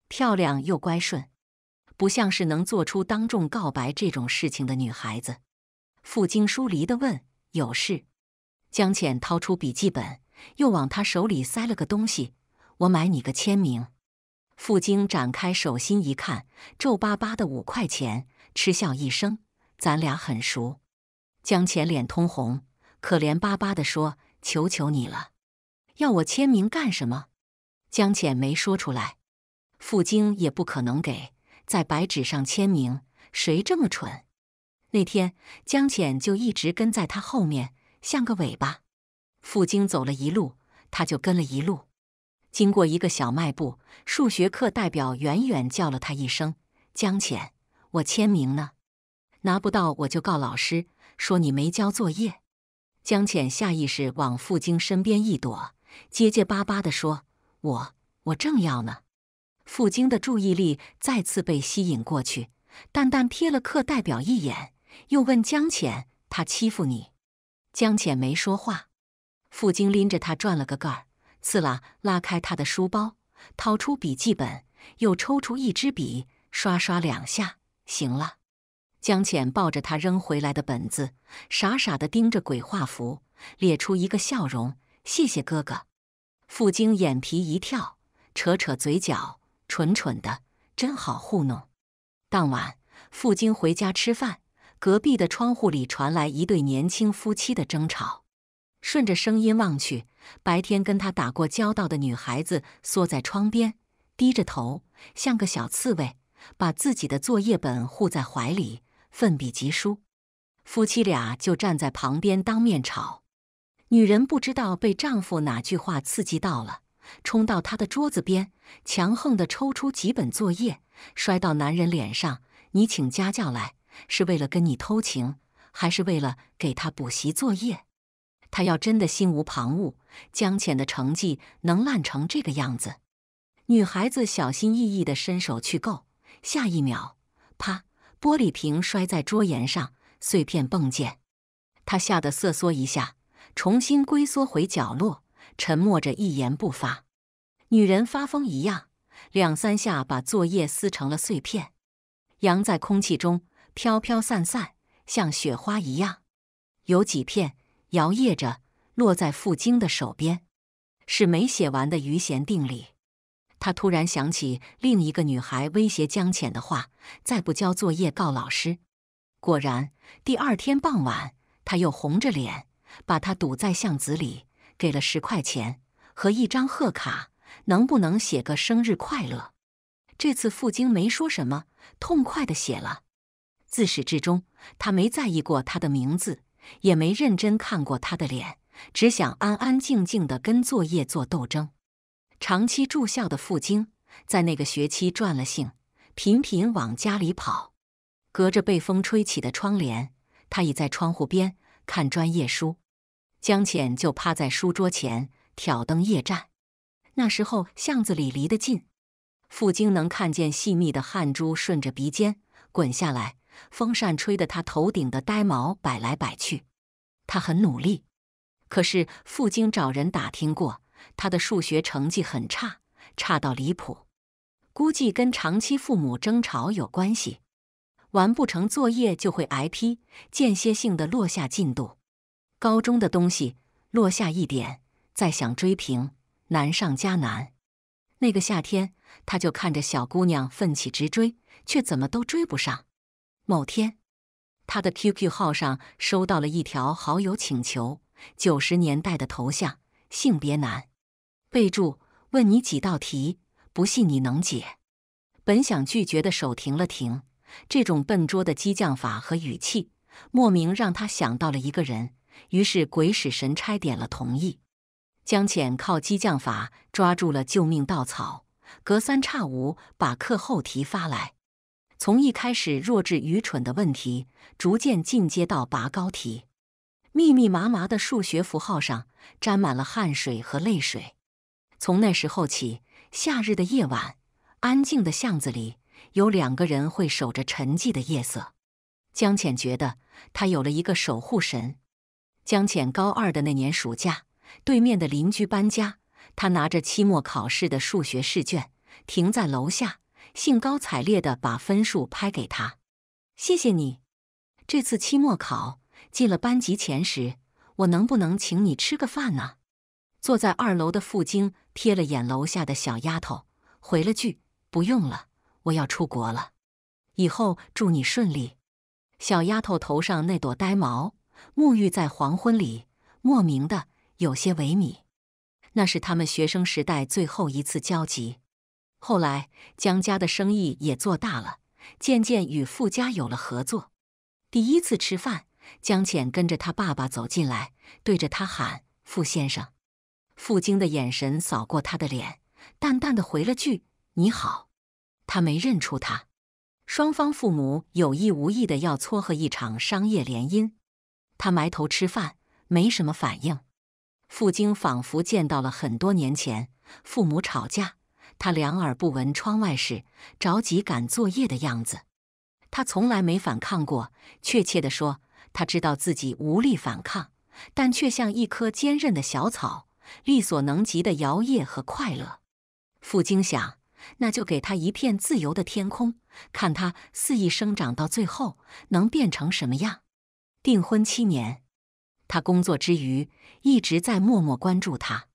漂亮又乖顺，不像是能做出当众告白这种事情的女孩子。傅晶疏离地问：“有事？”江浅掏出笔记本，又往他手里塞了个东西：“我买你个签名。”傅京展开手心一看，皱巴巴的五块钱，嗤笑一声：“咱俩很熟。”江浅脸通红，可怜巴巴的说：“求求你了，要我签名干什么？”江浅没说出来，傅京也不可能给，在白纸上签名，谁这么蠢？那天江浅就一直跟在他后面。像个尾巴，傅京走了一路，他就跟了一路。经过一个小卖部，数学课代表远远叫了他一声：“江浅，我签名呢，拿不到我就告老师，说你没交作业。”江浅下意识往傅京身边一躲，结结巴巴地说：“我我正要呢。”傅京的注意力再次被吸引过去，淡淡瞥了课代表一眼，又问江浅：“他欺负你？”江浅没说话，傅京拎着他转了个盖儿，刺啦拉开他的书包，掏出笔记本，又抽出一支笔，刷刷两下，行了。江浅抱着他扔回来的本子，傻傻的盯着鬼画符，咧出一个笑容：“谢谢哥哥。”傅京眼皮一跳，扯扯嘴角，蠢蠢的，真好糊弄。当晚，傅京回家吃饭。隔壁的窗户里传来一对年轻夫妻的争吵。顺着声音望去，白天跟他打过交道的女孩子缩在窗边，低着头，像个小刺猬，把自己的作业本护在怀里，奋笔疾书。夫妻俩就站在旁边当面吵。女人不知道被丈夫哪句话刺激到了，冲到他的桌子边，强横地抽出几本作业，摔到男人脸上：“你请家教来！”是为了跟你偷情，还是为了给他补习作业？他要真的心无旁骛，江浅的成绩能烂成这个样子？女孩子小心翼翼地伸手去够，下一秒，啪，玻璃瓶摔在桌沿上，碎片迸溅。她吓得瑟缩一下，重新龟缩回角落，沉默着一言不发。女人发疯一样，两三下把作业撕成了碎片，扬在空气中。飘飘散散，像雪花一样。有几片摇曳着，落在傅京的手边，是没写完的余弦定理。他突然想起另一个女孩威胁江浅的话：“再不交作业，告老师。”果然，第二天傍晚，他又红着脸把她堵在巷子里，给了十块钱和一张贺卡：“能不能写个生日快乐？”这次傅京没说什么，痛快的写了。自始至终，他没在意过他的名字，也没认真看过他的脸，只想安安静静的跟作业做斗争。长期住校的傅京在那个学期转了性，频频往家里跑。隔着被风吹起的窗帘，他倚在窗户边看专业书，江浅就趴在书桌前挑灯夜战。那时候巷子里离得近，傅京能看见细密的汗珠顺着鼻尖滚下来。风扇吹得他头顶的呆毛摆来摆去，他很努力，可是傅京找人打听过，他的数学成绩很差，差到离谱，估计跟长期父母争吵有关系。完不成作业就会挨批，间歇性的落下进度，高中的东西落下一点，再想追平难上加难。那个夏天，他就看着小姑娘奋起直追，却怎么都追不上。某天，他的 QQ 号上收到了一条好友请求，九十年代的头像，性别男，备注问你几道题，不信你能解。本想拒绝的手停了停，这种笨拙的激将法和语气，莫名让他想到了一个人，于是鬼使神差点了同意。江浅靠激将法抓住了救命稻草，隔三差五把课后题发来。从一开始弱智愚蠢的问题，逐渐进阶到拔高题，密密麻麻的数学符号上沾满了汗水和泪水。从那时候起，夏日的夜晚，安静的巷子里，有两个人会守着沉寂的夜色。江浅觉得他有了一个守护神。江浅高二的那年暑假，对面的邻居搬家，他拿着期末考试的数学试卷，停在楼下。兴高采烈地把分数拍给他，谢谢你。这次期末考进了班级前十，我能不能请你吃个饭呢？坐在二楼的傅晶瞥了眼楼下的小丫头，回了句：“不用了，我要出国了。以后祝你顺利。”小丫头头上那朵呆毛沐浴在黄昏里，莫名的有些萎靡。那是他们学生时代最后一次交集。后来，江家的生意也做大了，渐渐与傅家有了合作。第一次吃饭，江浅跟着他爸爸走进来，对着他喊：“傅先生。”傅京的眼神扫过他的脸，淡淡的回了句：“你好。”他没认出他。双方父母有意无意的要撮合一场商业联姻，他埋头吃饭，没什么反应。傅京仿佛见到了很多年前父母吵架。他两耳不闻窗外事，着急赶作业的样子。他从来没反抗过，确切的说，他知道自己无力反抗，但却像一棵坚韧的小草，力所能及的摇曳和快乐。傅京想，那就给他一片自由的天空，看他肆意生长到最后能变成什么样。订婚七年，他工作之余一直在默默关注他。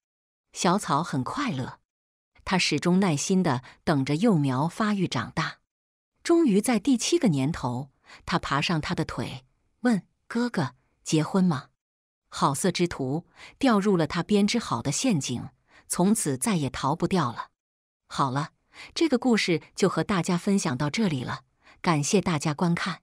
小草很快乐。他始终耐心地等着幼苗发育长大，终于在第七个年头，他爬上他的腿，问哥哥结婚吗？好色之徒掉入了他编织好的陷阱，从此再也逃不掉了。好了，这个故事就和大家分享到这里了，感谢大家观看。